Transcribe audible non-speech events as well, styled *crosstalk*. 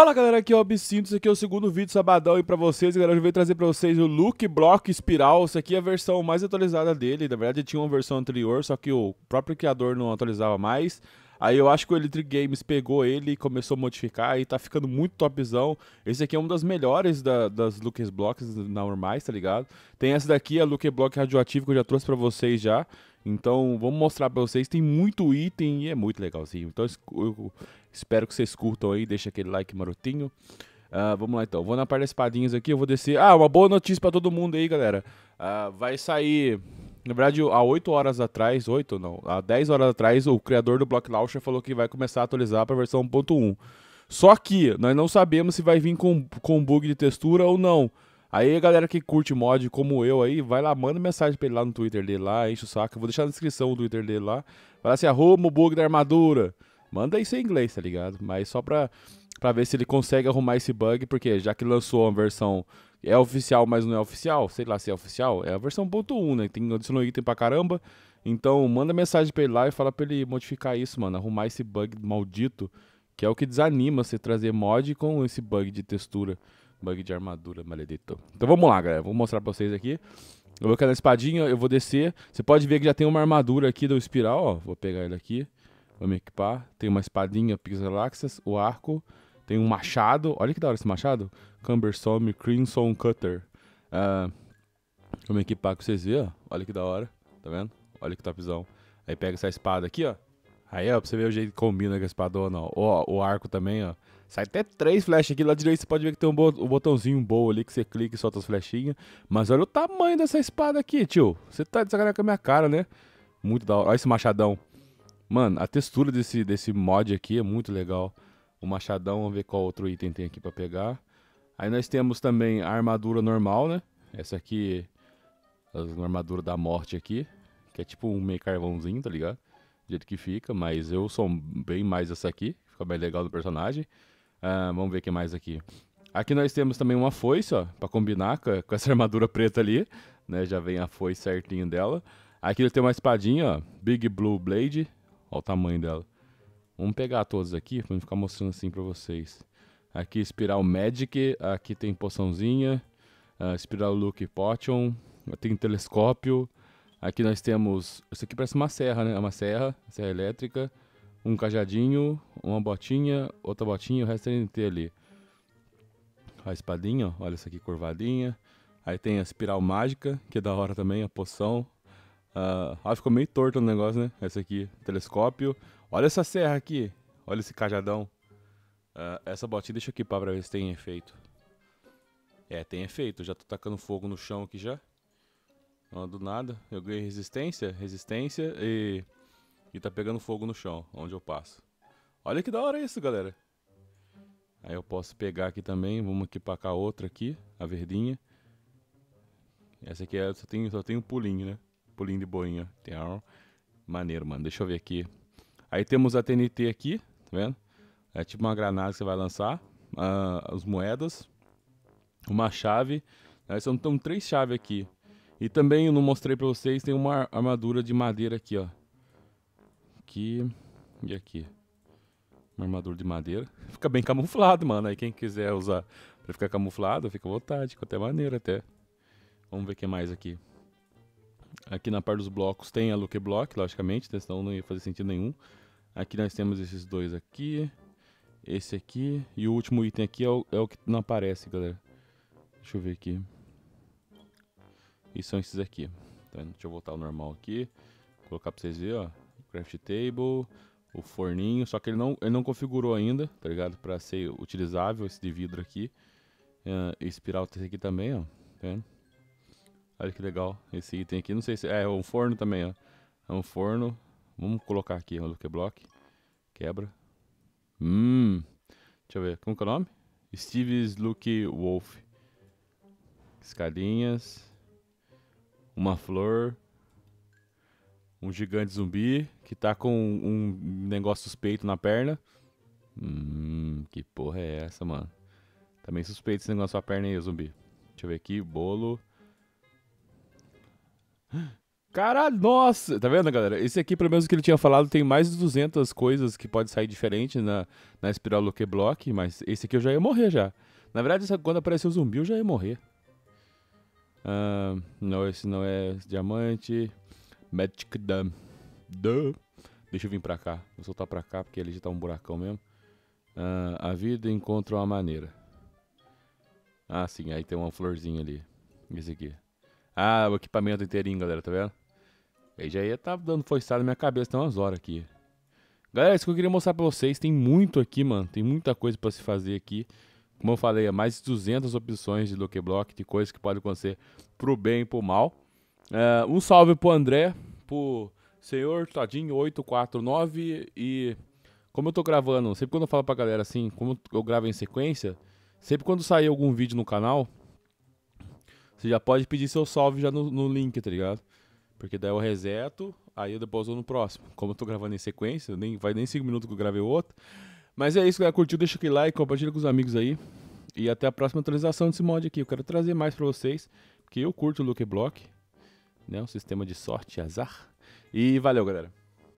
Fala galera, aqui é o Absinto, esse aqui é o segundo vídeo sabadão aí pra vocês, galera, eu vim trazer pra vocês o Look Block Espiral, isso aqui é a versão mais atualizada dele, na verdade tinha uma versão anterior, só que o próprio criador não atualizava mais, Aí eu acho que o Electric Games pegou ele e começou a modificar e tá ficando muito topzão. Esse aqui é uma das melhores da, das Lucas Blocks normais, tá ligado? Tem essa daqui, a Lucas Block radioativo que eu já trouxe para vocês já. Então, vamos mostrar para vocês, tem muito item e é muito legalzinho. Então, eu espero que vocês curtam aí, deixa aquele like marotinho. Uh, vamos lá então, vou na parte das espadinhas aqui, eu vou descer. Ah, uma boa notícia para todo mundo aí, galera. Uh, vai sair na verdade, há 8 horas atrás, 8 não, há 10 horas atrás, o criador do Block Launcher falou que vai começar a atualizar para a versão 1.1. Só que nós não sabemos se vai vir com, com bug de textura ou não. Aí a galera que curte mod como eu aí, vai lá, manda mensagem pra ele lá no Twitter dele lá, enche o saco. Eu vou deixar na descrição o Twitter dele lá. Fala assim, arruma o bug da armadura. Manda isso em inglês, tá ligado? Mas só pra, pra ver se ele consegue arrumar esse bug, porque já que lançou uma versão é oficial, mas não é oficial, sei lá se é oficial, é a versão ponto 1, né? Tem, adicionou item pra caramba. Então manda mensagem pra ele lá e fala pra ele modificar isso, mano. Arrumar esse bug maldito, que é o que desanima você trazer mod com esse bug de textura, bug de armadura, maledito. Então vamos lá, galera. Vou mostrar pra vocês aqui. Eu vou cair na espadinha, eu vou descer. Você pode ver que já tem uma armadura aqui do espiral, ó. Vou pegar ele aqui. Vou me equipar. Tem uma espadinha relaxas, o arco. Tem um machado. Olha que da hora esse machado. Cumbersome Crimson Cutter. Uh, ah, vou me equipar pra vocês verem, ó. Olha que da hora. Tá vendo? Olha que topzão. Aí pega essa espada aqui, ó. Aí, ó, pra você ver o jeito que combina com a espadona, ó. ó o arco também, ó. Sai até três flechas aqui. Lá direito você pode ver que tem um botãozinho bom ali que você clica e solta as flechinhas. Mas olha o tamanho dessa espada aqui, tio. Você tá de sacanagem com a minha cara, né? Muito da hora. Olha esse machadão. Mano, a textura desse, desse mod aqui é muito legal o machadão, vamos ver qual outro item tem aqui para pegar. Aí nós temos também a armadura normal, né? Essa aqui, a armadura da morte aqui, que é tipo um meio carvãozinho, tá ligado? Do jeito que fica, mas eu sou bem mais essa aqui, fica bem legal do personagem. Ah, vamos ver o que mais aqui. Aqui nós temos também uma foice, ó, pra combinar com, com essa *laughs* armadura preta ali, né? Já vem a foice certinho dela. Aqui ele tem uma espadinha, ó, Big Blue Blade, ó o tamanho dela. Vamos pegar todos aqui pra ficar mostrando assim pra vocês. Aqui Espiral Magic, aqui tem Poçãozinha, uh, Espiral Luke Potion, tem Telescópio. Aqui nós temos, isso aqui parece uma serra, né? É uma serra, serra elétrica, um cajadinho, uma botinha, outra botinha, o resto tem é TNT ali. A espadinha, ó, olha isso aqui curvadinha. Aí tem a Espiral Mágica, que é da hora também, a poção. Uh, ah, ficou meio torto o negócio, né? Essa aqui, telescópio. Olha essa serra aqui. Olha esse cajadão. Uh, essa botinha, deixa eu equipar pra ver se tem efeito. É, tem efeito. Já tô tacando fogo no chão aqui já. Não, do nada. Eu ganhei resistência, resistência e... E tá pegando fogo no chão, onde eu passo. Olha que da hora isso, galera. Aí eu posso pegar aqui também. Vamos equipar com a outra aqui, a verdinha. Essa aqui é, só tem, só tem um pulinho, né? pulinho de boinha. Maneiro, mano. Deixa eu ver aqui. Aí temos a TNT aqui, tá vendo? É tipo uma granada que você vai lançar. Ah, as moedas. Uma chave. aí São então, três chaves aqui. E também, eu não mostrei pra vocês, tem uma armadura de madeira aqui, ó. Aqui e aqui. Uma armadura de madeira. *laughs* Fica bem camuflado, mano. Aí quem quiser usar pra ficar camuflado, fica à vontade. Fica até é maneiro, até. Vamos ver o que mais aqui. Aqui na parte dos blocos tem a look block, logicamente, né? senão não ia fazer sentido nenhum. Aqui nós temos esses dois aqui, esse aqui e o último item aqui é o, é o que não aparece, galera. Deixa eu ver aqui. E são esses aqui. Tá? Deixa eu voltar ao normal aqui. colocar pra vocês verem, ó. Craft Table, o forninho. Só que ele não, ele não configurou ainda, tá ligado? Pra ser utilizável esse de vidro aqui. Uh, espiral tá esse aqui também, ó. Tá vendo? Olha que legal esse item aqui. Não sei se. É, é, um forno também, ó. É um forno. Vamos colocar aqui o Luke Block. Quebra. Hum. Deixa eu ver. Como que é o nome? Steve's Luke Wolf. Escadinhas. Uma flor. Um gigante zumbi que tá com um negócio suspeito na perna. Hum, que porra é essa, mano? Também tá suspeito esse negócio na perna aí, zumbi. Deixa eu ver aqui. Bolo. Caralho, nossa! Tá vendo, galera? Esse aqui, pelo menos que ele tinha falado, tem mais de 200 coisas que pode sair diferente na, na espiral Luke Block, mas esse aqui eu já ia morrer já. Na verdade, quando apareceu o zumbi, eu já ia morrer. Ah, não, esse não é diamante. Magic Dam. Deixa eu vir pra cá. Vou soltar pra cá, porque ali já tá um buracão mesmo. Ah, a vida encontra uma maneira. Ah, sim, aí tem uma florzinha ali. Esse aqui. Ah, o equipamento inteirinho, galera, tá vendo? Aí já ia tá dando forçada na minha cabeça, tem umas horas aqui. Galera, isso que eu queria mostrar pra vocês, tem muito aqui, mano. Tem muita coisa pra se fazer aqui. Como eu falei, é mais de 200 opções de Lucky Block, de coisas que podem acontecer pro bem e pro mal. É, um salve pro André, pro senhor Todinho849 e... Como eu tô gravando, sempre quando eu falo pra galera assim, como eu gravo em sequência, sempre quando sair algum vídeo no canal, você já pode pedir seu salve já no, no link, tá ligado? Porque daí eu reseto, aí eu depois vou no próximo. Como eu tô gravando em sequência, nem, vai nem 5 minutos que eu gravei outro. Mas é isso, galera. Curtiu, deixa aquele like, compartilha com os amigos aí. E até a próxima atualização desse mod aqui. Eu quero trazer mais pra vocês, porque eu curto o Lucky Block, né? Um sistema de sorte e azar. E valeu, galera.